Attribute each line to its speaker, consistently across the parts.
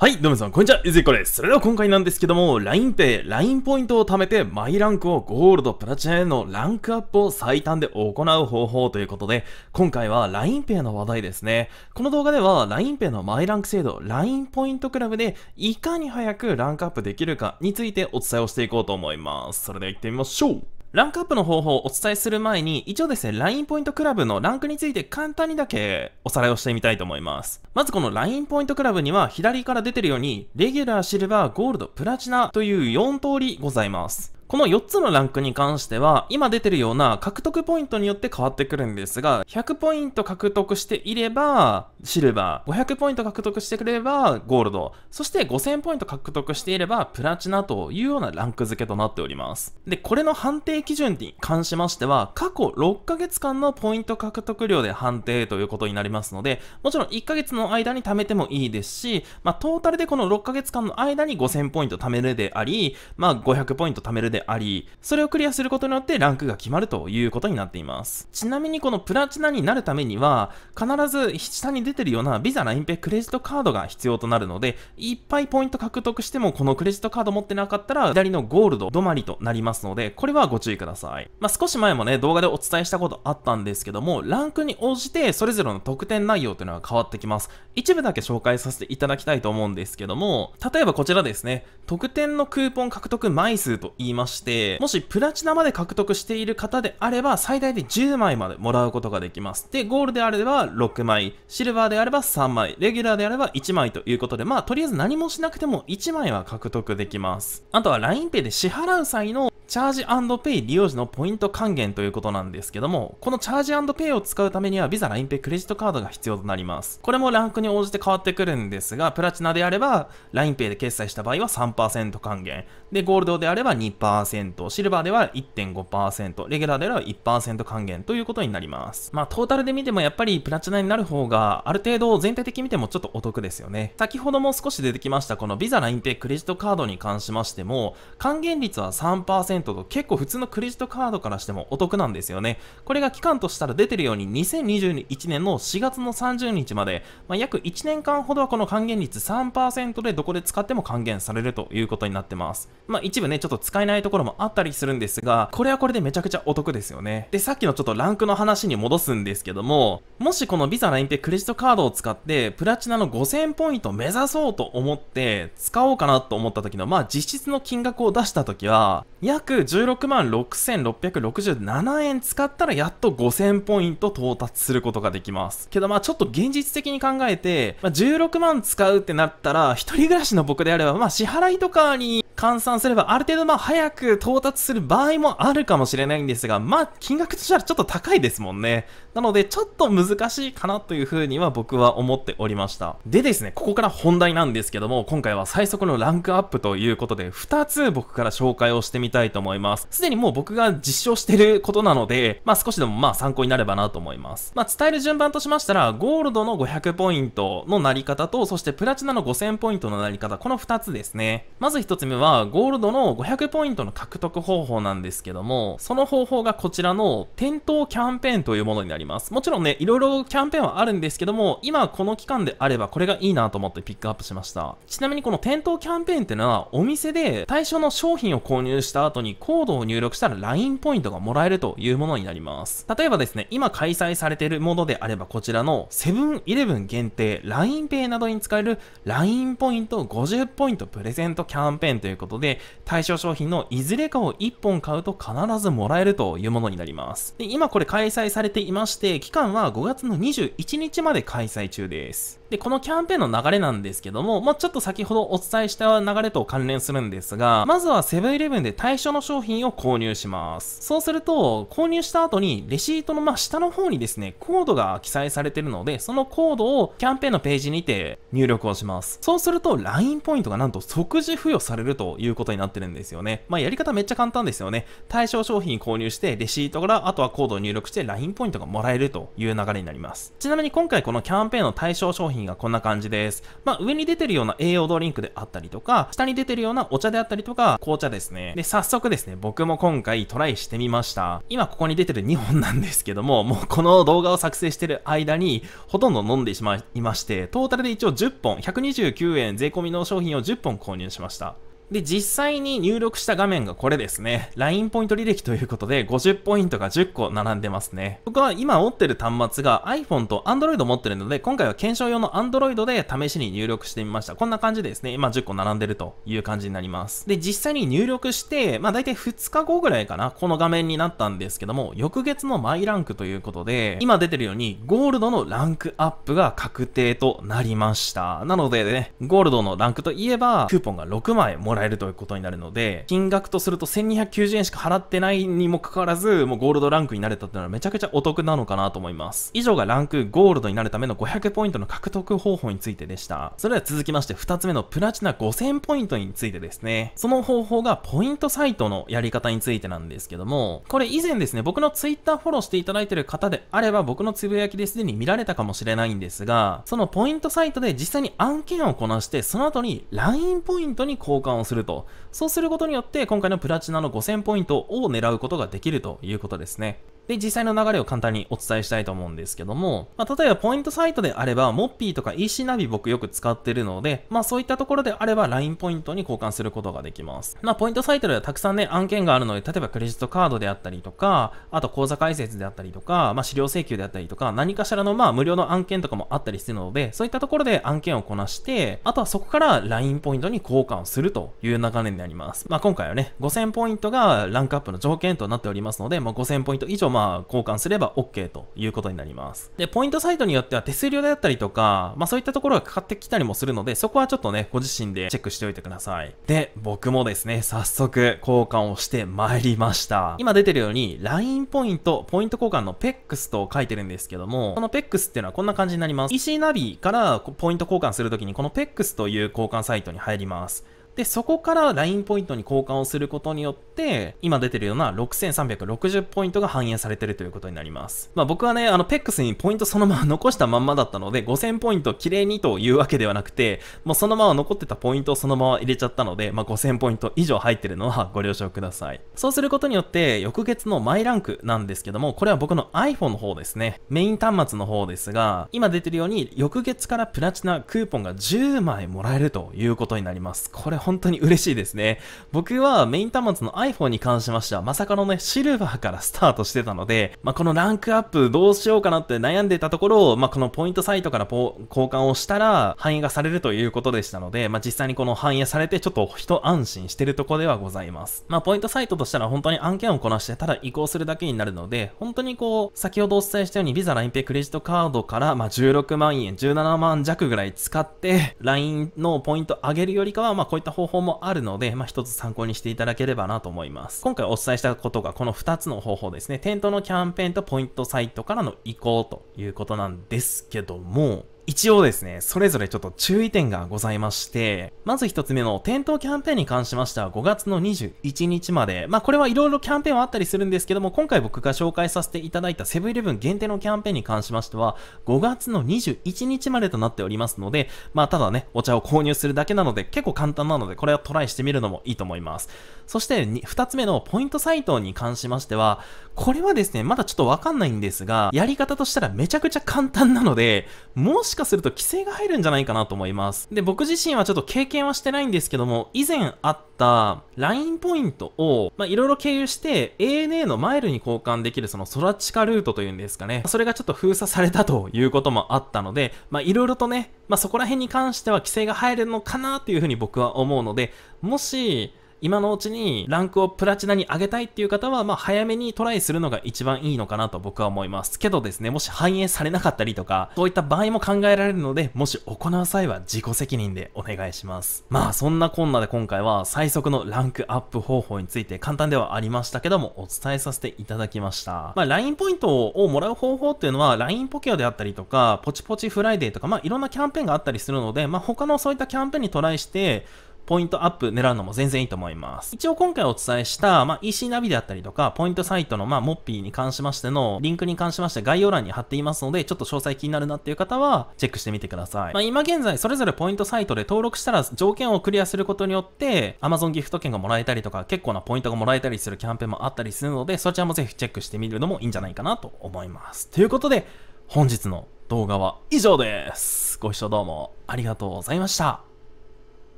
Speaker 1: はい、どうもさん、こんにちは、ゆずいこです。それでは今回なんですけども、LINEPay、LINE ポイントを貯めて、マイランクをゴールド、プラチナへのランクアップを最短で行う方法ということで、今回は LINEPay の話題ですね。この動画では、LINEPay のマイランク制度、LINE ポイントクラブで、いかに早くランクアップできるかについてお伝えをしていこうと思います。それでは行ってみましょうランクアップの方法をお伝えする前に、一応ですね、LINE ポイントクラブのランクについて簡単にだけおさらいをしてみたいと思います。まずこの LINE ポイントクラブには左から出てるように、レギュラー、シルバー、ゴールド、プラチナという4通りございます。この4つのランクに関しては、今出てるような獲得ポイントによって変わってくるんですが、100ポイント獲得していれば、シルバー、500ポイント獲得してくれればゴールド、そして5000ポイント獲得していればプラチナというようなランク付けとなっております。で、これの判定基準に関しましては、過去6ヶ月間のポイント獲得量で判定ということになりますので、もちろん1ヶ月の間に貯めてもいいですし、まあ、トータルでこの6ヶ月間の間に5000ポイント貯めるであり、まあ、500ポイント貯めるであり、それをクリアすることによってランクが決まるということになっています。ちなみにこのプラチナになるためには、必ず下に出てるような Visa の隠蔽クレジットカードが必要となるので、いっぱいポイント獲得してもこのクレジットカード持ってなかったら、左のゴールド止まりとなりますので、これはご注意ください。まあ、少し前もね、動画でお伝えしたことあったんですけども、ランクに応じてそれぞれの特典内容というのは変わってきます。一部だけ紹介させていただきたいと思うんですけども、例えばこちらですね、特典のクーポン獲得枚数と言いまして、もしプラチナまで獲得している方であれば、最大で10枚までもらうことができます。で、ゴールであれば6枚、シルバーバーであれば3枚、レギュラーであれば1枚ということで、まあとりあえず何もしなくても1枚は獲得できます。あとは LINEPay で支払う際のチャージペイ利用時のポイント還元ということなんですけども、このチャージペイを使うためには Visa、l i n e p a クレジットカードが必要となります。これもランクに応じて変わってくるんですが、プラチナであれば l i n e p a で決済した場合は3%還元。で、ゴールドであれば2%、シルバーでは1.5%、レギュラーであれば1%還元ということになります。まあ、トータルで見てもやっぱりプラチナになる方が、ある程度全体的に見てもちょっとお得ですよね。先ほども少し出てきました、この Visa、l i n e p a クレジットカードに関しましても、還元率は3% 0と結構普通のクレジットカードからしてもお得なんですよね。これが期間としたら出てるように2021年の4月の30日まで、まあ、約1年間ほどはこの還元率3%でどこで使っても還元されるということになってます。まあ一部ね、ちょっと使えないところもあったりするんですが、これはこれでめちゃくちゃお得ですよね。で、さっきのちょっとランクの話に戻すんですけども、もしこのビザ LINEPay クレジットカードを使ってプラチナの5000ポイント目指そうと思って使おうかなと思った時の、まあ実質の金額を出した時は、約16万6667円使ったらやっと5000ポイント到達することができます。けどまあちょっと現実的に考えて、まあ、16万使うってなったら、一人暮らしの僕であれば、まあ支払いとかに換算すればある程度まあ早く到達する場合もあるかもしれないんですが、まあ金額としてはちょっと高いですもんね。なのでちょっと難しいかなというふうには僕は思っておりました。でですね、ここから本題なんですけども、今回は最速のランクアップということで、2つ僕から紹介をしてみたいと思います。すでにもう僕が実証してることなので、まあ少しでもまあ参考になればなと思います。まあ伝える順番としましたら、ゴールドの500ポイントのなり方と、そしてプラチナの5000ポイントのなり方、この2つですね。まず1つ目は、は、ゴールドの500ポイントの獲得方法なんですけども、その方法がこちらの店頭キャンペーンというものになります。もちろんね、いろいろキャンペーンはあるんですけども、今この期間であればこれがいいなと思ってピックアップしました。ちなみにこの店頭キャンペーンってのは、お店で対象の商品を購入した後にコードを入力したら LINE ポイントがもらえるというものになります。例えばですね、今開催されているものであればこちらのセブンイレブン限定 LINEPay などに使える LINE ポイント50ポイントプレゼントキャンペーンといういうことで、対象商品のいずれかを1本買うと必ずもらえるというものになります。で今これ開催されていまして、期間は5月の21日まで開催中です。で、このキャンペーンの流れなんですけども、まあ、ちょっと先ほどお伝えした流れと関連するんですが、まずはセブンイレブンで対象の商品を購入します。そうすると、購入した後にレシートのま下の方にですね、コードが記載されてるので、そのコードをキャンペーンのページにて入力をします。そうすると、LINE ポイントがなんと即時付与されるとということになってるんですよね。まあ、やり方めっちゃ簡単ですよね。対象商品購入して、レシートから、あとはコードを入力して LINE ポイントがもらえるという流れになります。ちなみに今回このキャンペーンの対象商品がこんな感じです。まあ、上に出てるような栄養ドリンクであったりとか、下に出てるようなお茶であったりとか、紅茶ですね。で、早速ですね、僕も今回トライしてみました。今ここに出てる2本なんですけども、もうこの動画を作成してる間に、ほとんど飲んでしまいまして、トータルで一応10本、129円税込みの商品を10本購入しました。で、実際に入力した画面がこれですね。LINE ポイント履歴ということで、50ポイントが10個並んでますね。僕は今持ってる端末が iPhone と Android 持ってるので、今回は検証用の Android で試しに入力してみました。こんな感じでですね、今10個並んでるという感じになります。で、実際に入力して、まあ大体2日後ぐらいかな、この画面になったんですけども、翌月のマイランクということで、今出てるように、ゴールドのランクアップが確定となりました。なのでね、ゴールドのランクといえば、クーポンが6枚もらえらえるということになるので、金額とすると1290円しか払ってないにもかかわらず、もうゴールドランクになれたっていうのはめちゃくちゃお得なのかなと思います。以上がランクゴールドになるための500ポイントの獲得方法についてでした。それでは続きまして2つ目のプラチナ5000ポイントについてですね。その方法がポイントサイトのやり方についてなんですけども、これ以前ですね、僕の Twitter フォローしていただいてる方であれば僕のつぶやきですでに見られたかもしれないんですが、そのポイントサイトで実際に案件をこなして、その後に LINE ポイントに交換をすると。そうすることによって、今回のプラチナの5000ポイントを狙うことができるということですね。で、実際の流れを簡単にお伝えしたいと思うんですけども、まあ、例えばポイントサイトであれば、モッピーとか EC ナビ僕よく使ってるので、まあそういったところであれば LINE ポイントに交換することができます。まあポイントサイトではたくさんね、案件があるので、例えばクレジットカードであったりとか、あと口座開設であったりとか、まあ資料請求であったりとか、何かしらのまあ無料の案件とかもあったりするので、そういったところで案件をこなして、あとはそこから LINE ポイントに交換をするという流れになります。まあ今回はね、5000ポイントがランクアップの条件となっておりますので、まあ5000ポイント以上、まあ、交換すれば OK ということになります。で、ポイントサイトによっては手数料であったりとか、まあそういったところがかかってきたりもするので、そこはちょっとね、ご自身でチェックしておいてください。で、僕もですね、早速交換をして参りました。今出てるように、LINE ポイント、ポイント交換の PEX と書いてるんですけども、この PEX っていうのはこんな感じになります。EC ナビからポイント交換するときに、この PEX という交換サイトに入ります。で、そこから LINE ポイントに交換をすることによって、今出てるような6360ポイントが反映されてるということになります。まあ僕はね、あの、PEX にポイントそのまま残したまんまだったので、5000ポイント綺麗にというわけではなくて、もうそのまま残ってたポイントをそのまま入れちゃったので、まあ5000ポイント以上入ってるのはご了承ください。そうすることによって、翌月のマイランクなんですけども、これは僕の iPhone の方ですね。メイン端末の方ですが、今出てるように、翌月からプラチナクーポンが10枚もらえるということになります。これ本当に嬉しいですね。僕はメイン端末の iPhone に関しましては、まさかのね、シルバーからスタートしてたので、まあ、このランクアップどうしようかなって悩んでたところ、を、まあ、このポイントサイトから交換をしたら、反映がされるということでしたので、まあ、実際にこの反映されて、ちょっと一安心してるとこではございます。まあ、ポイントサイトとしたら本当に案件をこなして、ただ移行するだけになるので、本当にこう、先ほどお伝えしたように、Visa、LINEPay、クレジットカードから、まあ、16万円、17万弱ぐらい使って、LINE のポイント上げるよりかは、まあ、こういった方法もあるので、まあ、一つ参考にしていただければなと思います。今回お伝えしたことがこの2つの方法ですね。店頭のキャンペーンとポイントサイトからの移行ということなんですけども、一応ですね、それぞれちょっと注意点がございまして、まず一つ目の店頭キャンペーンに関しましては5月の21日まで、まあこれはいろいろキャンペーンはあったりするんですけども、今回僕が紹介させていただいたセブンイレブン限定のキャンペーンに関しましては、5月の21日までとなっておりますので、まあただね、お茶を購入するだけなので結構簡単なので、これはトライしてみるのもいいと思います。そして二つ目のポイントサイトに関しましては、これはですね、まだちょっとわかんないんですが、やり方としたらめちゃくちゃ簡単なので、もしかすると規制が入るんじゃないかなと思います。で、僕自身はちょっと経験はしてないんですけども、以前あった LINE ポイントを、ま、いろいろ経由して ANA のマイルに交換できるそのソラチカルートというんですかね。それがちょっと封鎖されたということもあったので、ま、いろいろとね、まあ、そこら辺に関しては規制が入るのかなというふうに僕は思うので、もし、今のうちにランクをプラチナに上げたいっていう方は、まあ、早めにトライするのが一番いいのかなと僕は思います。けどですね、もし反映されなかったりとか、そういった場合も考えられるので、もし行う際は自己責任でお願いします。まあ、そんなこんなで今回は最速のランクアップ方法について簡単ではありましたけども、お伝えさせていただきました。まあ、LINE ポイントをもらう方法っていうのは、LINE ポケオであったりとか、ポチポチフライデーとか、まあ、いろんなキャンペーンがあったりするので、まあ、他のそういったキャンペーンにトライして、ポイントアップ狙うのも全然いいと思います。一応今回お伝えした、まあ、EC ナビであったりとか、ポイントサイトの、まあ、モッピーに関しましての、リンクに関しまして概要欄に貼っていますので、ちょっと詳細気になるなっていう方は、チェックしてみてください。まあ、今現在、それぞれポイントサイトで登録したら、条件をクリアすることによって、Amazon ギフト券がもらえたりとか、結構なポイントがもらえたりするキャンペーンもあったりするので、そちらもぜひチェックしてみるのもいいんじゃないかなと思います。ということで、本日の動画は以上です。ご視聴どうもありがとうございました。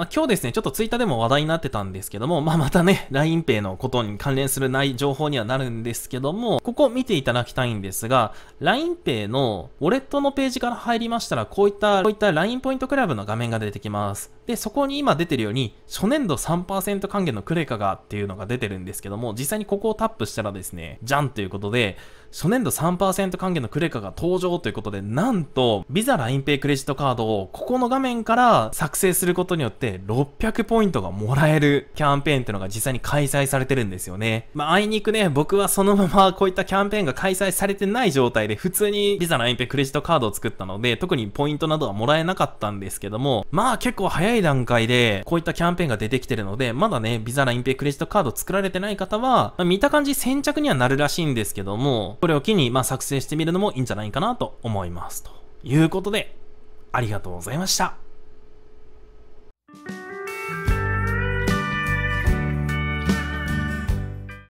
Speaker 1: まあ、今日ですね、ちょっとツイッターでも話題になってたんですけども、まあ、またね、LINEPay のことに関連するない情報にはなるんですけども、ここ見ていただきたいんですが、LINEPay のウォレットのページから入りましたら、こういった、こういった LINE ポイントクラブの画面が出てきます。で、そこに今出てるように、初年度3%還元のクレカがっていうのが出てるんですけども、実際にここをタップしたらですね、じゃんということで、初年度3%還元のクレカが登場ということで、なんと、ビザラインペイクレジットカードをここの画面から作成することによって600ポイントがもらえるキャンペーンっていうのが実際に開催されてるんですよね。まあ、あいにくね、僕はそのままこういったキャンペーンが開催されてない状態で、普通にビザラインペイクレジットカードを作ったので、特にポイントなどはもらえなかったんですけども、まあ結構早い段階で、こういったキャンペーンが出てきてるので、まだね、ビザラインペイクレジットカード作られてない方は、まあ、見た感じ先着にはなるらしいんですけども、これを機に、まあ、作成してみるのもいいんじゃないかなと思います。ということで、ありがとうございました。